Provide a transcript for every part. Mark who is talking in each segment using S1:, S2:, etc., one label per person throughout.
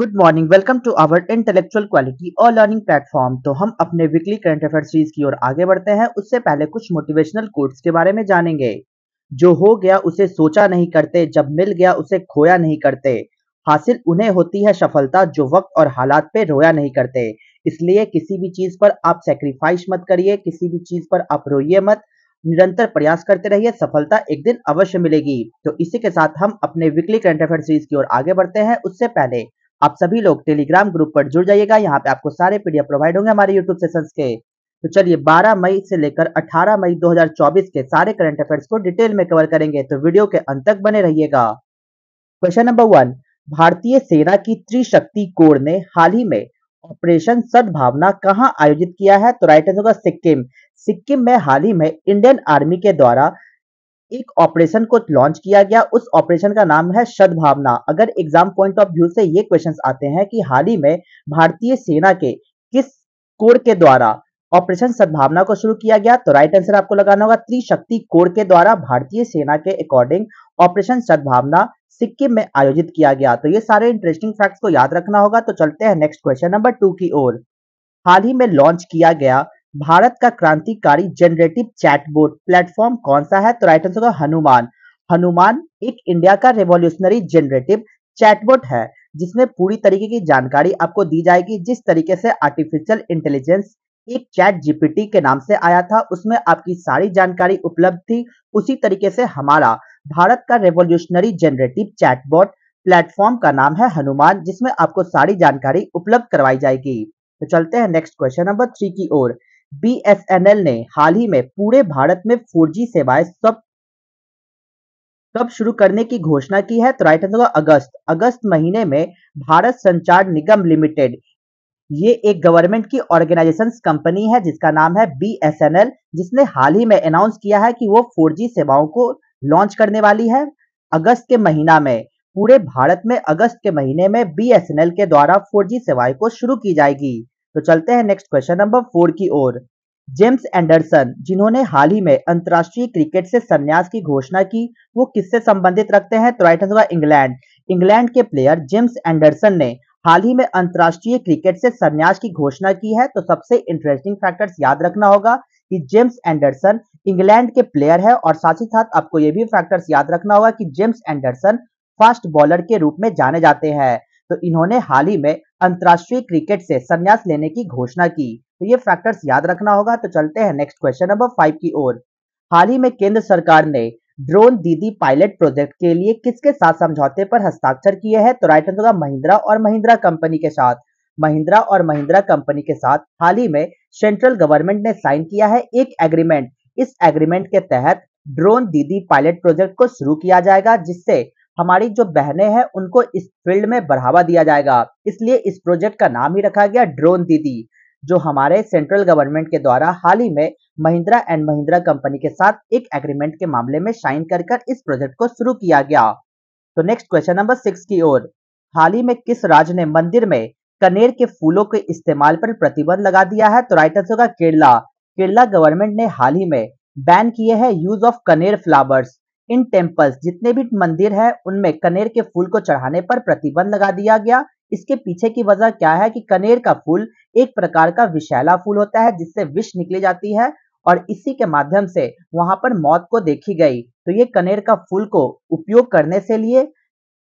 S1: good morning welcome to our intellectual quality और learning platform तो हम अपने वीकली करंट अफेयर सीरीज की ओर आगे बढ़ते हैं उससे पहले कुछ मोटिवेशनल कोर्ट्स के बारे में जानेंगे जो हो गया उसे सोचा नहीं करते जब मिल गया उसे खोया नहीं करते हासिल उन्हें होती है सफलता जो वक्त और हालात पे रोया नहीं करते इसलिए किसी भी चीज पर आप सेक्रीफाइस मत करिए किसी भी चीज पर आप रोइए मत निरंतर प्रयास करते रहिए सफलता एक दिन अवश्य मिलेगी तो इसी के साथ हम अपने वीकली करंट अफेयर सीरीज की ओर आगे बढ़ते हैं उससे पहले आप सभी लोग टेलीग्राम ग्रुप पर जुड़ जाइएगा यहाँ पे आपको सारे पीडीएफ प्रोवाइड होंगे हमारे यूट्यूब सेशन के तो चलिए 12 मई से लेकर 18 मई 2024 के सारे करंट अफेयर्स को डिटेल में कवर करेंगे तो वीडियो के अंत तक बने रहिएगा क्वेश्चन नंबर वन भारतीय सेना की त्रिशक्ति कोर ने हाल ही में ऑपरेशन सद्भावना कहाँ आयोजित किया है तो राइट आंसर होगा सिक्किम सिक्किम में हाल ही में इंडियन आर्मी के द्वारा एक ऑपरेशन को लॉन्च किया गया उस ऑपरेशन का नाम है सद्भावना अगर एग्जाम पॉइंट ऑफ व्यू से ये क्वेश्चंस आते हैं कि हाल ही में भारतीय सेना के किस कोर के द्वारा ऑपरेशन सद्भावना को शुरू किया गया तो राइट आंसर आपको लगाना होगा त्रिशक्ति कोर के द्वारा भारतीय सेना के अकॉर्डिंग ऑपरेशन सद्भावना सिक्किम में आयोजित किया गया तो ये सारे इंटरेस्टिंग फैक्ट्स को याद रखना होगा तो चलते हैं नेक्स्ट क्वेश्चन नंबर टू की ओर हाल ही में लॉन्च किया गया भारत का क्रांतिकारी जनरेटिव चैटबोर्ड प्लेटफॉर्म कौन सा है तो राइट आंसर होगा हनुमान हनुमान एक इंडिया का रेवोल्यूशनरी जनरेटिव चैटबोर्ड है जिसमें पूरी तरीके की जानकारी आपको दी जाएगी जिस तरीके से आर्टिफिशियल इंटेलिजेंस एक चैट जीपीटी के नाम से आया था उसमें आपकी सारी जानकारी उपलब्ध थी उसी तरीके से हमारा भारत का रेवोल्यूशनरी जनरेटिव चैटबोर्ड प्लेटफॉर्म का नाम है हनुमान जिसमें आपको सारी जानकारी उपलब्ध करवाई जाएगी तो चलते हैं नेक्स्ट क्वेश्चन नंबर थ्री की ओर बीएसएनएल ने हाल ही में पूरे भारत में 4G सेवाएं सब कब शुरू करने की घोषणा की है तो राइट आंसर अगस्त अगस्त महीने में भारत संचार निगम लिमिटेड ये एक गवर्नमेंट की ऑर्गेनाइजेशन कंपनी है जिसका नाम है बी जिसने हाल ही में अनाउंस किया है कि वो 4G सेवाओं को लॉन्च करने वाली है अगस्त के महीना में पूरे भारत में अगस्त के महीने में बी के द्वारा फोर सेवाएं को शुरू की जाएगी तो चलते हैं नेक्स्ट क्वेश्चन नंबर फोर की ओर जेम्स एंडरसन जिन्होंने हाल ही में अंतरराष्ट्रीय क्रिकेट से संन्यास की घोषणा की वो किससे संबंधित रखते हैं तो राइट इंग्लैंड इंग्लैंड के प्लेयर जेम्स एंडरसन ने हाल ही में अंतरराष्ट्रीय क्रिकेट से संन्यास की घोषणा की है तो सबसे इंटरेस्टिंग फैक्टर्स याद रखना होगा कि जेम्स एंडरसन इंग्लैंड के प्लेयर है और साथ ही साथ आपको ये भी फैक्टर्स याद रखना होगा कि जेम्स एंडरसन फास्ट बॉलर के रूप में जाने जाते हैं तो इन्होंने हाल ही में अंतर्राष्ट्रीय क्रिकेट से संन्यास लेने की घोषणा की तो ये फैक्टर्स याद रखना होगा तो चलते हैं नेक्स्ट क्वेश्चन नंबर फाइव की ओर हाल ही में केंद्र सरकार ने ड्रोन दीदी पायलट प्रोजेक्ट के लिए किसके साथ समझौते पर हस्ताक्षर किए हैं तो राइट आंसर होगा महिंद्रा और महिंद्रा कंपनी के साथ महिंद्रा और महिंद्रा कंपनी के साथ हाल ही में सेंट्रल गवर्नमेंट ने साइन किया है एक एग्रीमेंट इस एग्रीमेंट के तहत ड्रोन दीदी पायलट प्रोजेक्ट को शुरू किया जाएगा जिससे हमारी जो बहनें हैं उनको इस फील्ड में बढ़ावा दिया जाएगा इसलिए इस प्रोजेक्ट का नाम ही रखा गया ड्रोन दीदी जो हमारे सेंट्रल गवर्नमेंट के द्वारा हाल ही में महिंद्रा एंड महिंद्रा कंपनी के साथ एक एग्रीमेंट के मामले में साइन कर कर इस प्रोजेक्ट को शुरू किया गया तो नेक्स्ट क्वेश्चन नंबर सिक्स की ओर हाल ही में किस राज्य ने मंदिर में कनेर के फूलों के इस्तेमाल पर प्रतिबंध लगा दिया है तो राइट आंसर होगा केरला केरला गवर्नमेंट ने हाल ही में बैन किए हैं use of kaner flowers in temples जितने भी मंदिर है उनमें कनेर के फूल को चढ़ाने पर प्रतिबंध लगा दिया गया इसके पीछे की वजह क्या है कि कनेर का फूल एक प्रकार का विषैला फूल होता है जिससे विष निकली जाती है और इसी के माध्यम से वहां पर मौत को देखी गई तो ये कनेर का फूल को उपयोग करने से लिए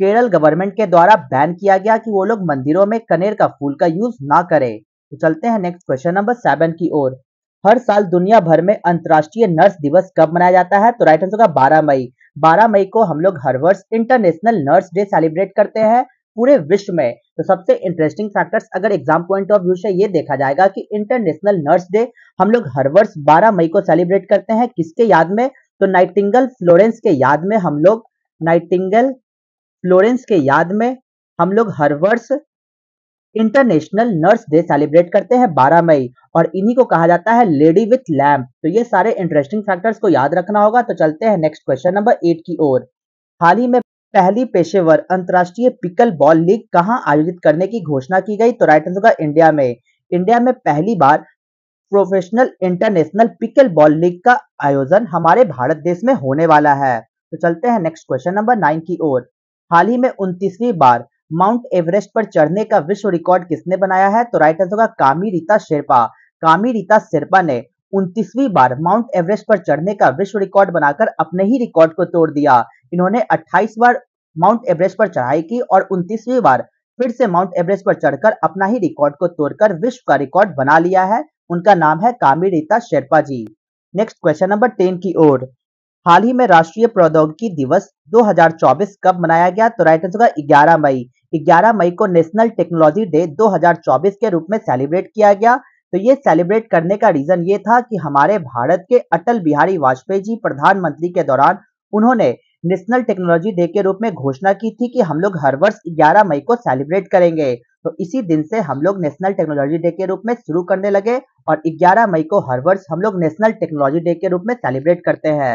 S1: केरल गवर्नमेंट के द्वारा बैन किया गया कि वो लोग मंदिरों में कनेर का फूल का यूज ना करें तो चलते हैं नेक्स्ट क्वेश्चन नंबर सेवन की ओर हर साल दुनिया भर में अंतर्राष्ट्रीय नर्स दिवस कब मनाया जाता है तो राइट आंसर होगा 12 मई 12 मई को हम लोग हर वर्ष इंटरनेशनल नर्स डे सेलिब्रेट करते हैं पूरे विश्व में तो सबसे इंटरेस्टिंग फैक्टर्स अगर एग्जाम पॉइंट ऑफ व्यू से ये देखा जाएगा कि इंटरनेशनल नर्स डे हम लोग हर वर्ष 12 मई को सेलिब्रेट करते हैं किसके याद में तो नाइटिंगल फ्लोरेंस के याद में हम लोग नाइटिंगल फ्लोरेंस के याद में हम लोग हर वर्ष इंटरनेशनल नर्स डे सेलिब्रेट करते हैं 12 मई और इन्हीं को कहा जाता है लेडी विथ लैम्प तो ये सारे इंटरेस्टिंग फैक्टर्स को याद रखना होगा तो चलते हैं नेक्स्ट क्वेश्चन नंबर एट की ओर हाल ही में पहली पेशेवर अंतरराष्ट्रीय पिकल बॉल लीग कहां आयोजित करने की घोषणा की गई तो राइट आंसर होगा इंडिया में इंडिया में पहली बार professional international pickleball league का आयोजन हमारे भारत देश में होने वाला है तो चलते हैं नेक्स्ट क्वेश्चन नंबर नाइन की ओर हाल ही में उनतीसवीं बार माउंट एवरेस्ट पर चढ़ने का विश्व रिकॉर्ड किसने बनाया है तो राइट आंसर होगा कामी रीता शेरपा कामी रीता शेरपा ने उनतीसवीं बार माउंट एवरेस्ट पर चढ़ने का विश्व रिकॉर्ड बनाकर अपने ही रिकॉर्ड को तोड़ दिया इन्होंने 28 बार माउंट एवरेस्ट पर चढ़ाई की और उनतीसवीं बार फिर से माउंट एवरेस्ट पर चढ़कर अपना ही रिकॉर्ड को तोड़कर विश्व का रिकॉर्ड बना लिया है उनका नाम है Kami Rita Sherpa ji next question number ten की ओर हाल ही में राष्ट्रीय प्रौद्योगिकी दिवस 2024 कब मनाया गया तो राइट आंसर होगा 11 मई 11 मई को नेशनल टेक्नोलॉजी डे 2024 के रूप में सेलिब्रेट किया गया तो ये सेलिब्रेट करने का रीजन ये था कि हमारे भारत के अटल बिहारी वाजपेयी जी प्रधानमंत्री के दौरान उन्होंने नेशनल टेक्नोलॉजी डे के रूप में घोषणा की थी कि हम लोग हर वर्ष 11 मई को सेलिब्रेट करेंगे तो इसी दिन से हम लोग नेशनल टेक्नोलॉजी डे के रूप में शुरू करने लगे और 11 मई को हर वर्ष हम लोग नेशनल टेक्नोलॉजी डे के रूप में सेलिब्रेट करते हैं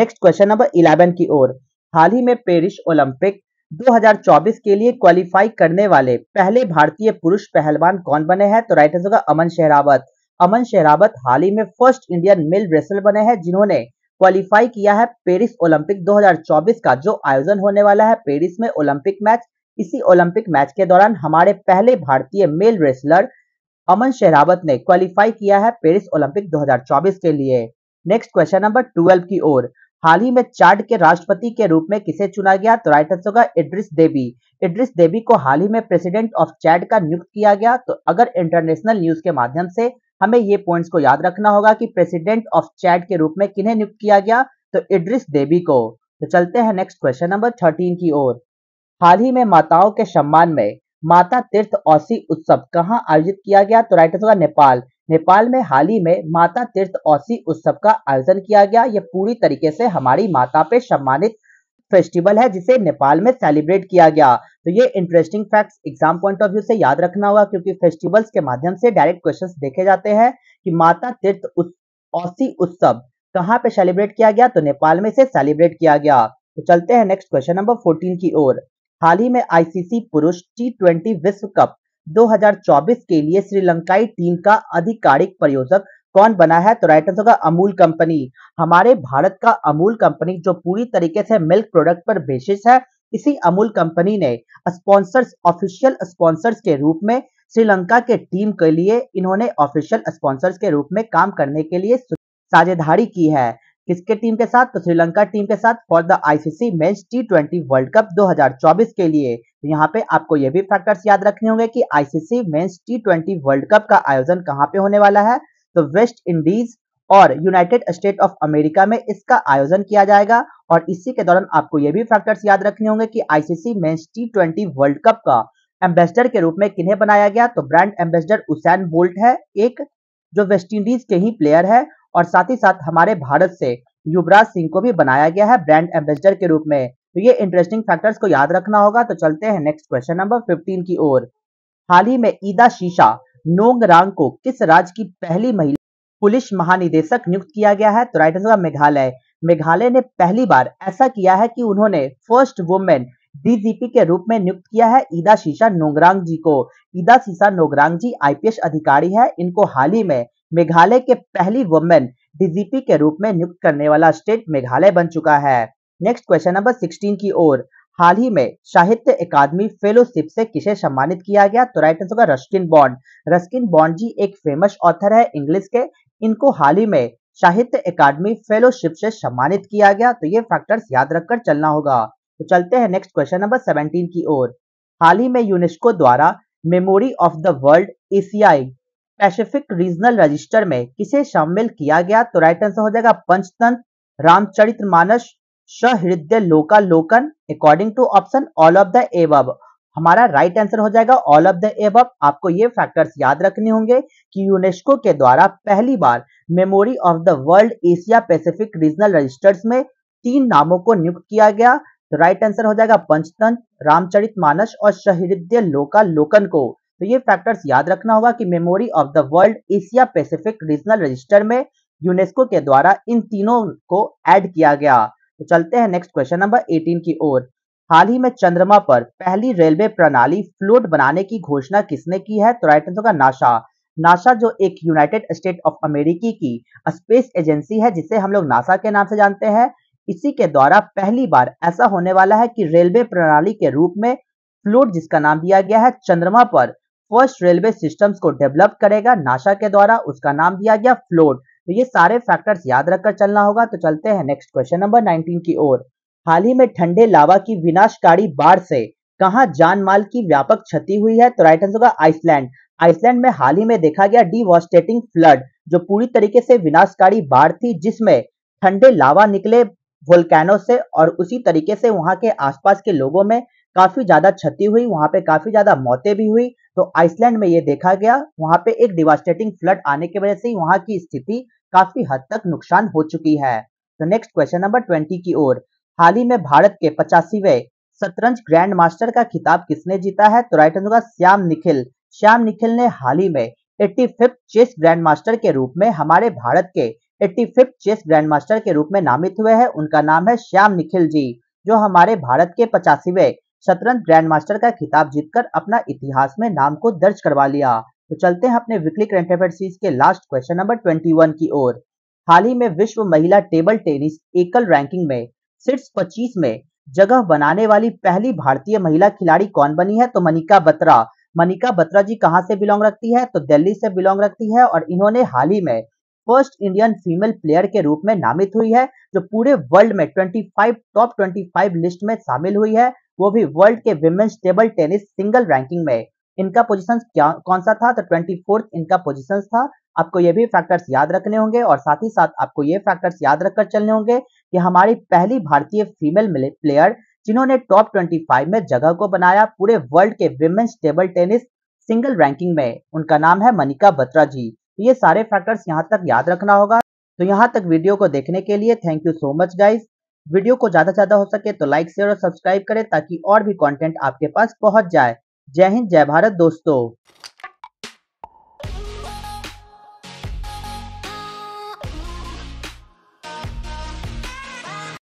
S1: नेक्स्ट क्वेश्चन नंबर इलेवन की ओर हाल ही में पेरिस ओलंपिक 2024 के लिए क्वालिफाई करने वाले पहले भारतीय पुरुष पहलवान कौन बने हैं तो राइट आंसर होगा अमन शहरावत अमन शहरावत हाल ही में फर्स्ट इंडियन मेल रेसलर बने हैं जिन्होंने क्वालिफाई किया है पेरिस ओलंपिक 2024 का जो आयोजन होने वाला है पेरिस में ओलंपिक मैच इसी ओलंपिक मैच के दौरान हमारे पहले भारतीय मेल रेसलर अमन शेरावत ने क्वालिफाई किया है पेरिस ओलंपिक 2024 के लिए नेक्स्ट क्वेश्चन नंबर ट्वेल्व की ओर हाल ही में चार्ड के राष्ट्रपति के रूप में किसे चुना गया तो राइट आंसर होगा इड्रिस देवी इड्रिस देवी को हाल ही में प्रेसिडेंट ऑफ चैड का नियुक्त किया गया तो अगर इंटरनेशनल न्यूज के माध्यम से हमें ये पॉइंट्स को याद रखना होगा कि प्रेसिडेंट ऑफ चैड के रूप में किन्हें नियुक्त किया गया तो इड्रिस देवी को तो चलते हैं नेक्स्ट क्वेश्चन नंबर थर्टीन की ओर हाल ही में माताओं के सम्मान में माता तीर्थ औसी उत्सव कहाँ आयोजित किया गया तो राइट आंसर होगा नेपाल नेपाल में हाल ही में माता तीर्थ औसी उत्सव का आयोजन किया गया यह पूरी तरीके से हमारी माता पे सम्मानित फेस्टिवल है जिसे नेपाल में सेलिब्रेट किया गया तो ये interesting facts exam point of view से याद रखना होगा क्योंकि फेस्टिवल्स के माध्यम से डायरेक्ट क्वेश्चंस देखे जाते हैं कि माता तीर्थ औसी उत्सव कहाँ पे सेलिब्रेट किया गया तो नेपाल में इसे सेलिब्रेट किया गया तो चलते हैं नेक्स्ट क्वेश्चन नंबर फोर्टीन की ओर हाल ही में आईसीसी पुरुष टी ट्वेंटी विश्व कप 2024 के लिए श्रीलंकाई टीम का आधिकारिक प्रयोजक कौन बना है तो राइट आंसर होगा अमूल कंपनी हमारे भारत का अमूल कंपनी जो पूरी तरीके से मिल्क प्रोडक्ट पर बेसिस है इसी अमूल कंपनी ने स्पॉन्सर्स ऑफिशियल स्पॉन्सर्स के रूप में श्रीलंका के टीम के लिए इन्होंने ऑफिशियल स्पॉन्सर्स के रूप में काम करने के लिए साझेदारी की है किसके टीम के साथ तो श्रीलंका टीम के साथ for the ICC men's T twenty World Cup 2024 के लिए तो यहाँ पे आपको ये भी फैक्टर्स याद रखने होंगे कि ICC men's T twenty World Cup का आयोजन कहाँ पे होने वाला है तो वेस्ट इंडीज और यूनाइटेड स्टेट ऑफ अमेरिका में इसका आयोजन किया जाएगा और इसी के दौरान आपको ये भी फैक्टर्स याद रखने होंगे कि ICC men's T twenty World Cup का एम्बेसडर के रूप में किन्हें बनाया गया तो ब्रांड एम्बेसडर उसैन बोल्ट है एक जो वेस्टइंडीज के ही प्लेयर है और साथ ही साथ हमारे भारत से युवराज सिंह को भी बनाया गया है ब्रांड एम्बेसडर के रूप में तो ये इंटरेस्टिंग फैक्टर्स को याद रखना होगा तो चलते हैं नेक्स्ट क्वेश्चन नंबर फिफ्टीन की ओर हाल ही में ईदा शीशा नोंग रांग को किस राज्य की पहली महिला पुलिस महानिदेशक नियुक्त किया गया है तो राइट आंसर मेघालय मेघालय ने पहली बार ऐसा किया है कि उन्होंने फर्स्ट वुमेन डीजीपी के रूप में नियुक्त किया है ईदा शीशा नोंगरांग जी को ईदा शीशा नोंगरांग जी आईपीएस अधिकारी है इनको हाल ही में मेघालय के पहली वुमेन डीजीपी के रूप में नियुक्त करने वाला स्टेट मेघालय बन चुका है नेक्स्ट क्वेश्चन नंबर सिक्सटीन की ओर हाल ही में साहित्य अकादमी फेलोशिप से किसे सम्मानित किया गया तो राइट आंसर होगा Ruskin Bond Ruskin Bond ji एक फेमस ऑथर है इंग्लिश के इनको हाल ही में साहित्य अकादमी फेलोशिप से सम्मानित किया गया तो ये फैक्टर्स याद रखकर चलना होगा तो चलते हैं नेक्स्ट क्वेश्चन नंबर सेवनटीन की ओर हाल ही में यूनेस्को द्वारा मेमोरी ऑफ द वर्ल्ड एशियाई पैसिफिक रीजनल रजिस्टर में किसे शामिल किया गया तो राइट आंसर हो जाएगा Panchatantra Ramcharit Manas Sahridaya Lokalokan according to option all of the above हमारा राइट आंसर हो जाएगा ऑल ऑफ द एब आपको ये फैक्टर्स याद रखने होंगे कि यूनेस्को के द्वारा पहली बार memory of the world Asia Pacific regional registers में तीन नामों को नियुक्त किया गया तो राइट आंसर हो जाएगा पंचतंत्र रामचरित मानस और लोका लोकालोकन को तो ये फैक्टर्स याद रखना होगा कि memory of the world Asia Pacific regional register में यूनेस्को के द्वारा इन तीनों को ऐड किया गया तो चलते हैं नेक्स्ट क्वेश्चन नंबर 18 की ओर हाल ही में चंद्रमा पर पहली रेलवे प्रणाली फ्लोट बनाने की घोषणा किसने की है तो राइट आंसर का नाशा नासा जो एक यूनाइटेड स्टेट ऑफ अमेरिकी की स्पेस एजेंसी है जिसे हम लोग नासा के नाम से जानते हैं इसी के द्वारा पहली बार ऐसा होने वाला है कि रेलवे प्रणाली के रूप में फ्लोट जिसका नाम दिया गया है चंद्रमा पर फर्स्ट रेलवे सिस्टम्स को डेवलप करेगा नासा के द्वारा उसका नाम दिया गया फ्लोट तो ये सारे फैक्टर्स याद रखकर चलना होगा तो चलते हैं नेक्स्ट क्वेश्चन नंबर 19 की ओर हाल ही में ठंडे लावा की विनाशकारी बाढ़ से कहा जान माल की व्यापक क्षति हुई है तो राइट आंसर होगा आइसलैंड आइसलैंड में हाल ही में देखा गया डिवॉस्टेटिंग फ्लड जो पूरी तरीके से विनाशकारी बाढ़ थी जिसमें ठंडे लावा निकले वोल्केनो से और उसी तरीके से वहां के आसपास के लोगों में काफी ज्यादा क्षति हुई वहां पे काफी ज्यादा मौतें भी हुई तो आइसलैंड में ये देखा गया वहां पे एक डिवास्टेटिंग फ्लड आने की वजह से वहां की स्थिति काफी हद तक नुकसान हो चुकी है तो नेक्स्ट क्वेश्चन नंबर ट्वेंटी की ओर हाल ही में भारत के पचासीवे शतरंज ग्रैंड मास्टर का खिताब किसने जीता है तो राइट आंसर होगा श्याम निखिल श्याम निखिल ने हाल ही में eighty fifth chess grandmaster के रूप में हमारे भारत के eighty fifth chess grandmaster के रूप में नामित हुए हैं उनका नाम है श्याम निखिल जी जो हमारे भारत के पचासीवे शतरंज ग्रैंड मास्टर का खिताब जीतकर अपना इतिहास में नाम को दर्ज करवा लिया तो चलते हैं अपने वीकली करंट अफेयर सीरीज के लास्ट क्वेश्चन नंबर 21 की ओर हाल ही में विश्व महिला टेबल टेनिस एकल रैंकिंग में सिर्फ पच्चीस में जगह बनाने वाली पहली भारतीय महिला खिलाड़ी कौन बनी है तो मनिका बत्रा मनिका बत्रा जी कहाँ से बिलोंग रखती है तो दिल्ली से बिलोंग रखती है और इन्होंने हाल ही में फर्स्ट इंडियन फीमेल प्लेयर के रूप में नामित हुई है जो पूरे वर्ल्ड में 25 टॉप 25 लिस्ट में शामिल हुई है वो भी वर्ल्ड के women's table tennis single ranking में इनका पोजिशन कौन सा था तो ट्वेंटी फोर्थ इनका पोजिशन था आपको ये भी फैक्टर्स याद रखने होंगे और साथ ही साथ आपको ये फैक्टर्स याद रखकर चलने होंगे कि हमारी पहली भारतीय फीमेल प्लेयर जिन्होंने टॉप 25 में जगह को बनाया पूरे वर्ल्ड के women's table tennis single ranking में उनका नाम है मनिका बत्रा जी तो ये सारे फैक्टर्स यहाँ तक याद रखना होगा तो यहाँ तक वीडियो को देखने के लिए thank you so much guys video को ज्यादा ज्यादा हो सके तो लाइक शेयर और सब्सक्राइब करें ताकि और भी कंटेंट आपके पास पहुंच जाए जय हिंद जय भारत दोस्तों